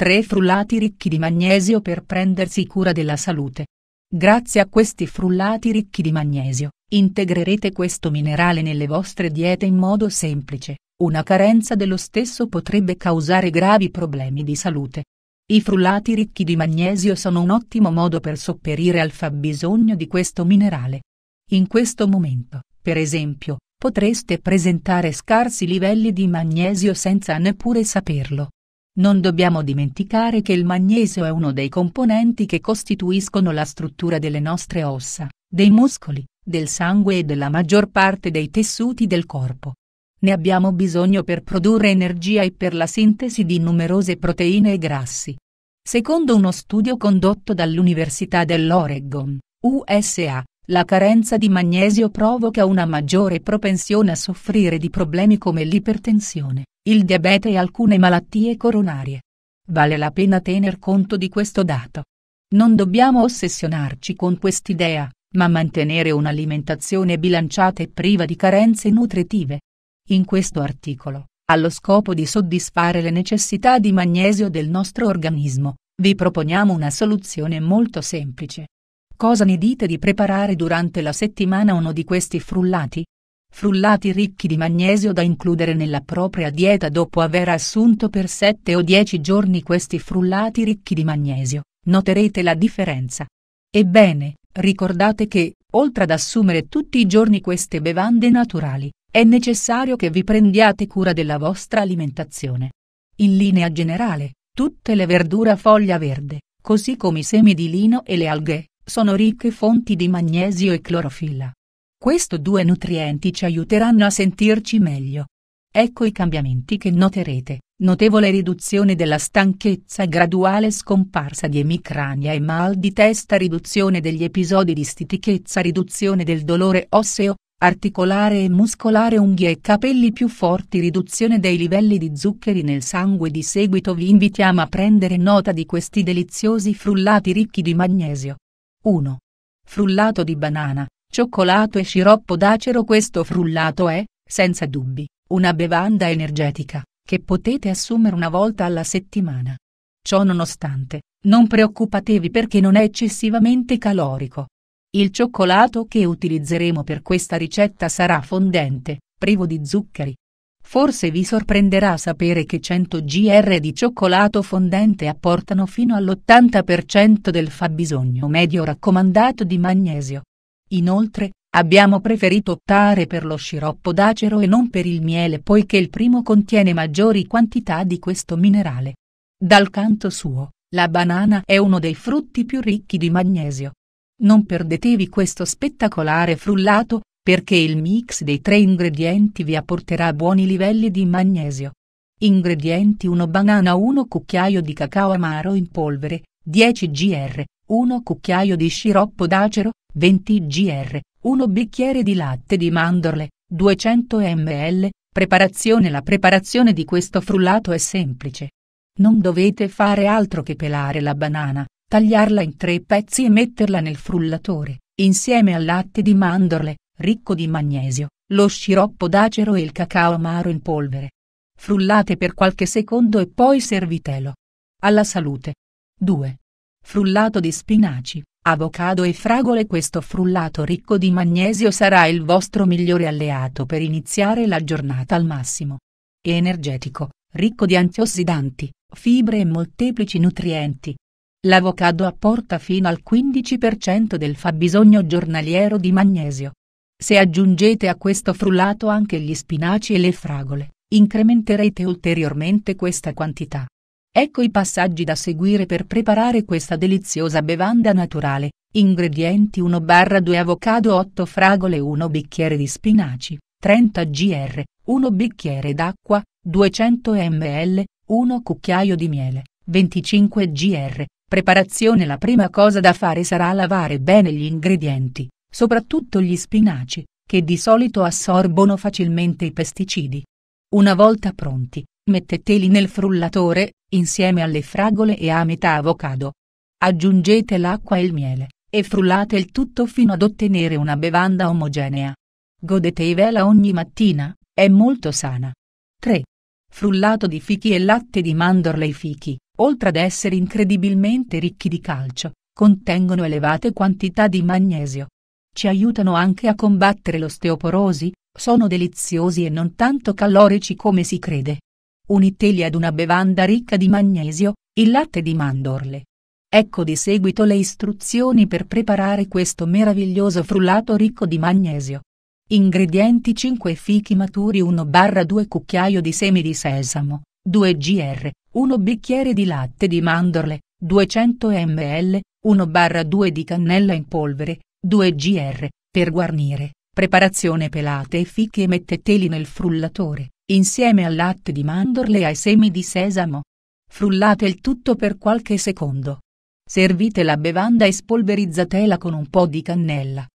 tre frullati ricchi di magnesio per prendersi cura della salute. Grazie a questi frullati ricchi di magnesio, integrerete questo minerale nelle vostre diete in modo semplice, una carenza dello stesso potrebbe causare gravi problemi di salute. I frullati ricchi di magnesio sono un ottimo modo per sopperire al fabbisogno di questo minerale. In questo momento, per esempio, potreste presentare scarsi livelli di magnesio senza neppure saperlo. Non dobbiamo dimenticare che il magnesio è uno dei componenti che costituiscono la struttura delle nostre ossa, dei muscoli, del sangue e della maggior parte dei tessuti del corpo. Ne abbiamo bisogno per produrre energia e per la sintesi di numerose proteine e grassi. Secondo uno studio condotto dall'Università dell'Oregon, USA, la carenza di magnesio provoca una maggiore propensione a soffrire di problemi come l'ipertensione, il diabete e alcune malattie coronarie. Vale la pena tener conto di questo dato. Non dobbiamo ossessionarci con quest'idea, ma mantenere un'alimentazione bilanciata e priva di carenze nutritive. In questo articolo, allo scopo di soddisfare le necessità di magnesio del nostro organismo, vi proponiamo una soluzione molto semplice. Cosa ne dite di preparare durante la settimana uno di questi frullati? Frullati ricchi di magnesio da includere nella propria dieta dopo aver assunto per 7 o 10 giorni questi frullati ricchi di magnesio, noterete la differenza. Ebbene, ricordate che, oltre ad assumere tutti i giorni queste bevande naturali, è necessario che vi prendiate cura della vostra alimentazione. In linea generale, tutte le verdure a foglia verde, così come i semi di lino e le alghe, sono ricche fonti di magnesio e clorofilla. Questi due nutrienti ci aiuteranno a sentirci meglio. Ecco i cambiamenti che noterete, notevole riduzione della stanchezza graduale scomparsa di emicrania e mal di testa riduzione degli episodi di stitichezza riduzione del dolore osseo, articolare e muscolare unghie e capelli più forti riduzione dei livelli di zuccheri nel sangue di seguito vi invitiamo a prendere nota di questi deliziosi frullati ricchi di magnesio. 1. Frullato di banana, cioccolato e sciroppo d'acero Questo frullato è, senza dubbi, una bevanda energetica, che potete assumere una volta alla settimana. Ciò nonostante, non preoccupatevi perché non è eccessivamente calorico. Il cioccolato che utilizzeremo per questa ricetta sarà fondente, privo di zuccheri, Forse vi sorprenderà sapere che 100 gr di cioccolato fondente apportano fino all'80% del fabbisogno medio raccomandato di magnesio. Inoltre, abbiamo preferito optare per lo sciroppo d'acero e non per il miele poiché il primo contiene maggiori quantità di questo minerale. Dal canto suo, la banana è uno dei frutti più ricchi di magnesio. Non perdetevi questo spettacolare frullato, perché il mix dei tre ingredienti vi apporterà buoni livelli di magnesio. Ingredienti 1 banana 1 cucchiaio di cacao amaro in polvere, 10 gr, 1 cucchiaio di sciroppo d'acero, 20 gr, 1 bicchiere di latte di mandorle, 200 ml. Preparazione La preparazione di questo frullato è semplice. Non dovete fare altro che pelare la banana, tagliarla in tre pezzi e metterla nel frullatore, insieme al latte di mandorle, ricco di magnesio, lo sciroppo d'acero e il cacao amaro in polvere. Frullate per qualche secondo e poi servitelo. Alla salute. 2. Frullato di spinaci, avocado e fragole Questo frullato ricco di magnesio sarà il vostro migliore alleato per iniziare la giornata al massimo. E energetico, ricco di antiossidanti, fibre e molteplici nutrienti. L'avocado apporta fino al 15% del fabbisogno giornaliero di magnesio. Se aggiungete a questo frullato anche gli spinaci e le fragole, incrementerete ulteriormente questa quantità. Ecco i passaggi da seguire per preparare questa deliziosa bevanda naturale. Ingredienti 1-2 avocado 8 fragole 1 bicchiere di spinaci, 30 gr, 1 bicchiere d'acqua, 200 ml, 1 cucchiaio di miele, 25 gr. Preparazione La prima cosa da fare sarà lavare bene gli ingredienti, soprattutto gli spinaci, che di solito assorbono facilmente i pesticidi. Una volta pronti, metteteli nel frullatore, insieme alle fragole e a metà avocado. Aggiungete l'acqua e il miele, e frullate il tutto fino ad ottenere una bevanda omogenea. Godetevela ogni mattina, è molto sana. 3. Frullato di fichi e latte di mandorle I fichi, oltre ad essere incredibilmente ricchi di calcio, contengono elevate quantità di magnesio, ci aiutano anche a combattere l'osteoporosi, sono deliziosi e non tanto calorici come si crede. Uniteli ad una bevanda ricca di magnesio, il latte di mandorle. Ecco di seguito le istruzioni per preparare questo meraviglioso frullato ricco di magnesio. Ingredienti 5 fichi maturi 1-2 cucchiaio di semi di sesamo, 2 gr, 1 bicchiere di latte di mandorle, 200 ml, 1-2 di cannella in polvere, 2 gr, per guarnire, preparazione pelate e fiche e metteteli nel frullatore, insieme al latte di mandorle e ai semi di sesamo. Frullate il tutto per qualche secondo. Servite la bevanda e spolverizzatela con un po' di cannella.